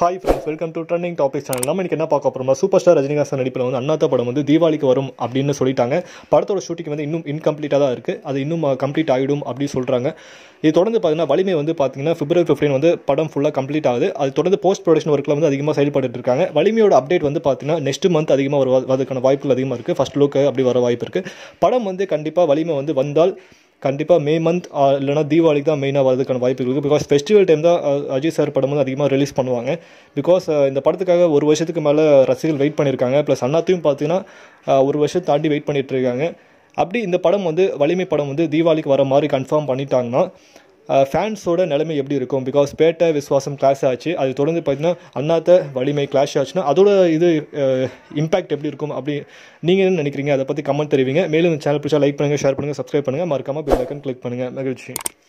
hi friends welcome to trending topics channel நம்ம இன்றைக்கி என்ன பார்க்க போகிறோம் சூப்பர் ஸ்டார் ரஜினிகாந்த் நடிப்பில் வந்து அண்ணாத்த படம் வந்து தீபாவளிக்கு வரும் அப்படின்னு சொல்லிட்டாங்க படத்தோட ஷூட்டிங் வந்து இன்னும் இன்கம்ப்ளீட்டாக தான் இருக்குது அது இன்னும் கம்ப்ளீட் ஆகிடும் அப்படின்னு சொல்கிறாங்க இது தொடர்ந்து பார்த்தீங்கன்னா வலிமை வந்து பார்த்தீங்கன்னா பிப்ரவரி ஃபிஃப்டின் வந்து படம் ஃபுல்லாக கம்ப்ளீட் ஆகுது அது தொடர்ந்து போஸ்ட் ப்ரொடக்ஷன் ஒர்க்கில் வந்து அதிகமாக செயல்பட்டு இருக்காங்க வலிமையோட அப்டேட் வந்து பார்த்தீங்கன்னா நெக்ஸ்ட் மந்த் அதிகமாக வரும் அதுக்கான வாய்ப்புகள் அதிகமாக இருக்குது ஃபஸ்ட் லுக்கு அப்படி வர வாய்ப்பு இருக்குது படம் வந்து கண்டிப்பாக வலிமை வந்து வந்தால் கண்டிப்பாக மே மந்த் இல்லைனா தீபாவளிக்கு தான் மெயினாக வரதுக்கான வாய்ப்பு இருக்குது பிகாஸ் ஃபெஸ்டிவல் டைம் தான் அஜித் சார் படம் வந்து அதிகமாக ரிலீஸ் பண்ணுவாங்க பிகாஸ் இந்த படத்துக்காக ஒரு வருஷத்துக்கு மேலே ரசிகர்கள் வெயிட் பண்ணியிருக்காங்க ப்ளஸ் அண்ணாத்தையும் பார்த்தீங்கன்னா ஒரு வருஷம் தாண்டி வெயிட் பண்ணிகிட்ருக்காங்க அப்படி இந்த படம் வந்து வலிமை படம் வந்து தீபாவளிக்கு வர மாதிரி கன்ஃபார்ம் பண்ணிட்டாங்கன்னா ஃபேன்ஸோட நிலைமை எப்படி இருக்கும் பிகாஸ் பேட்டை விஸ்வாசம் கிளாஷ் ஆச்சு அது தொடர்ந்து பார்த்தீங்கன்னா அண்ணாத்த வலிமை கிளாஷ் ஆச்சுன்னா அதோட இது இம்பாக்ட் எப்படி இருக்கும் அப்படி நீங்கள் என்ன நினைக்கிறீங்க அதை பற்றி கமெண்ட் தெரிவிங்க மேலும் இந்த சேனல் பிடிச்சா லைக் பண்ணுங்கள் ஷேர் பண்ணுங்கள் சப்ஸ்கிரைப் பண்ணுங்கள் மறக்காமல் பெல் ஐக்கன் கிளிக் பண்ணுங்கள் மகிழ்ச்சி